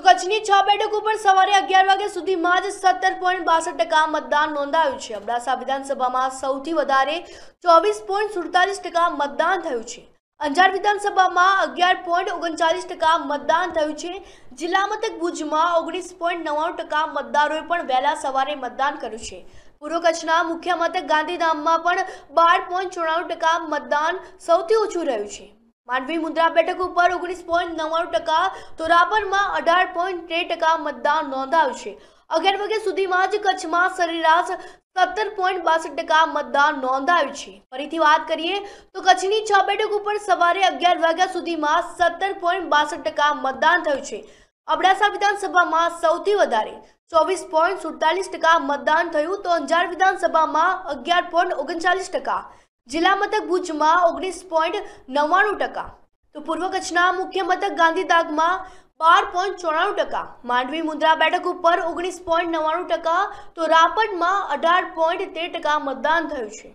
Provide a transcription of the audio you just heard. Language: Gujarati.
તો કચ્છની છ બેઠક ઉપર સવારે અગિયાર વાગ્યા સુધીમાં જ સત્તર પોઈન્ટ બાસઠ ટકા મતદાન નોંધાયું છે અબડાસા વિધાનસભામાં સૌથી વધારે ચોવીસ પોઈન્ટ સુડતાલીસ ટકા મતદાન થયું છે અંજાર વિધાનસભામાં અગિયાર પોઈન્ટ ઓગણચાલીસ ટકા મતદાન થયું છે જિલ્લા મથક ભુજમાં ઓગણીસ પોઈન્ટ નવ્વાણું ટકા મતદારોએ પણ વહેલા સવારે મતદાન કર્યું છે પૂર્વ કચ્છના મુખ્ય મથક ગાંધીધામમાં પણ બાર પોઈન્ટ ચોરાણું ટકા મતદાન સૌથી ઓછું રહ્યું છે માનવી મુદ્રા બેઠક ઉપર ઓગણીસ પોઈન્ટ નવ્વાણું ટકા તો રાપરમાં અઢાર પોઈન્ટ ત્રે ટકા મતદાન નોંધાયું છે અગિયાર વાગ્યા સુધીમાં જ કચ્છમાં સરેરાશ સત્તર પોઈન્ટ બાસઠ ટકા મતદાન નોંધાયું છે ફરીથી વાત કરીએ તો કચ્છની છ બેઠક ઉપર સવારે અગિયાર વાગ્યા સુધીમાં સત્તર પોઈન્ટ બાસઠ ટકા મતદાન થયું છે અબડાસા વિધાનસભામાં સૌથી વધારે ચોવીસ પોઈન્ટ સુડતાલીસ ટકા મતદાન થયું તો અંજાર વિધાનસભામાં અગિયાર પોઈન્ટ ઓગણચાલીસ ટકા જિલ્લા મથક ભુજમાં ઓગણીસ પોઈન્ટ નવ્વાણું ટકા તો પૂર્વ કચ્છના મુખ્ય મથક ગાંધીધામમાં બાર પોઈન્ટ ચોરાણું ટકા માંડવી મુદ્રા બેઠક ઉપર ઓગણીસ પોઈન્ટ નવ્વાણું ટકા તો રાપરમાં અઢાર પોઈન્ટ તેર ટકા મતદાન થયું છે